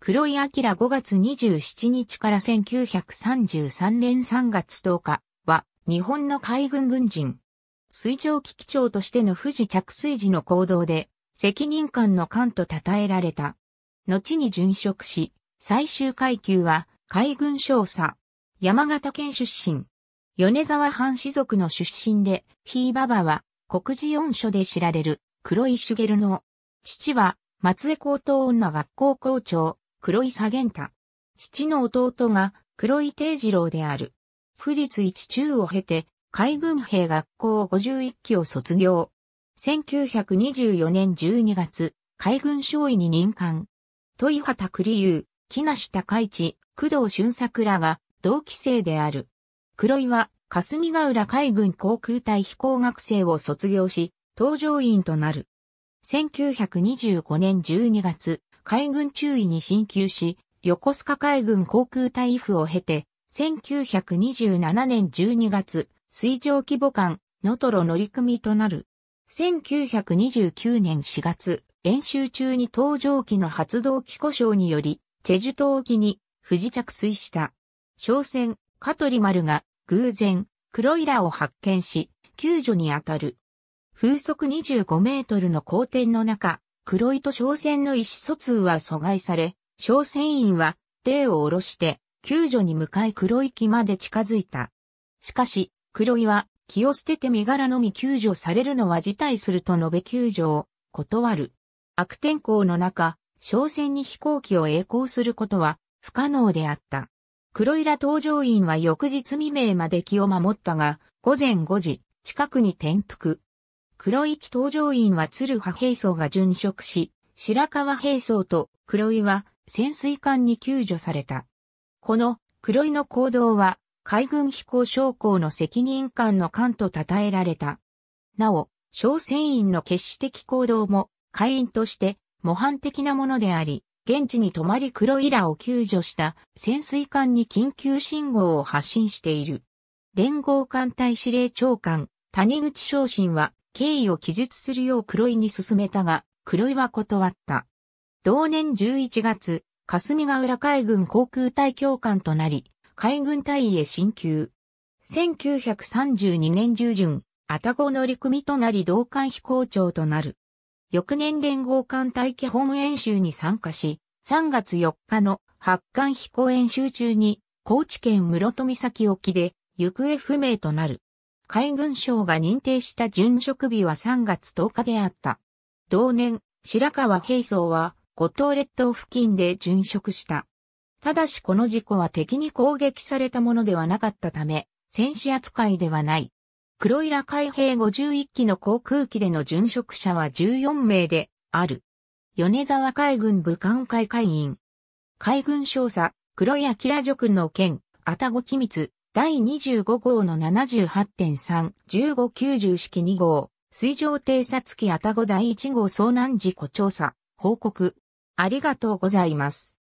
黒井明5月27日から1933年3月10日は日本の海軍軍人。水上機器長としての富士着水時の行動で責任感の感と称えられた。後に殉職し、最終階級は海軍少佐。山形県出身。米沢藩士族の出身で、ひいばばは国事四所で知られる黒井茂の父は松江高等女学校校長。黒井左源太。父の弟が黒井定次郎である。士津一中を経て、海軍兵学校51期を卒業。1924年12月、海軍少尉に任官。豊畑栗優、木梨高一、工藤俊作らが同期生である。黒井は霞ヶ浦海軍航空隊飛行学生を卒業し、搭乗員となる。1925年12月、海軍中尉に進級し、横須賀海軍航空隊府を経て、1927年12月、水上規模艦、ノトロ乗組となる。1929年4月、演習中に搭乗機の発動機故障により、チェジュ島沖に不時着水した。商船、カトリマルが偶然、黒イラを発見し、救助に当たる。風速25メートルの高天の中、黒糸商船の意思疎通は阻害され、商船員は、手を下ろして、救助に向かい黒木まで近づいた。しかし、黒井は、気を捨てて身柄のみ救助されるのは辞退すると述べ救助を断る。悪天候の中、商船に飛行機を栄光することは不可能であった。黒井ら搭乗員は翌日未明まで気を守ったが、午前5時、近くに転覆。黒機登場員は鶴葉兵装が殉職し、白川兵装と黒井は潜水艦に救助された。この黒井の行動は海軍飛行将校の責任感の艦と称えられた。なお、小船員の決死的行動も会員として模範的なものであり、現地に泊まり黒井らを救助した潜水艦に緊急信号を発信している。連合艦隊司令長官、谷口昇進は経緯を記述するよう黒井に勧めたが、黒井は断った。同年11月、霞ヶ浦海軍航空隊教官となり、海軍隊へ進級。1932年中0旬、愛宕乗組となり同艦飛行長となる。翌年連合艦隊基本演習に参加し、3月4日の発艦飛行演習中に、高知県室戸岬沖で行方不明となる。海軍省が認定した殉職日は3月10日であった。同年、白川平曹は五島列島付近で殉職した。ただしこの事故は敵に攻撃されたものではなかったため、戦死扱いではない。黒いら海兵51機の航空機での殉職者は14名である。米沢海軍武官会会員。海軍少佐、黒谷キラョ君の件、あたご機密、第25号の78.3、1590式2号、水上偵察機あたご第1号遭難事故調査、報告。ありがとうございます。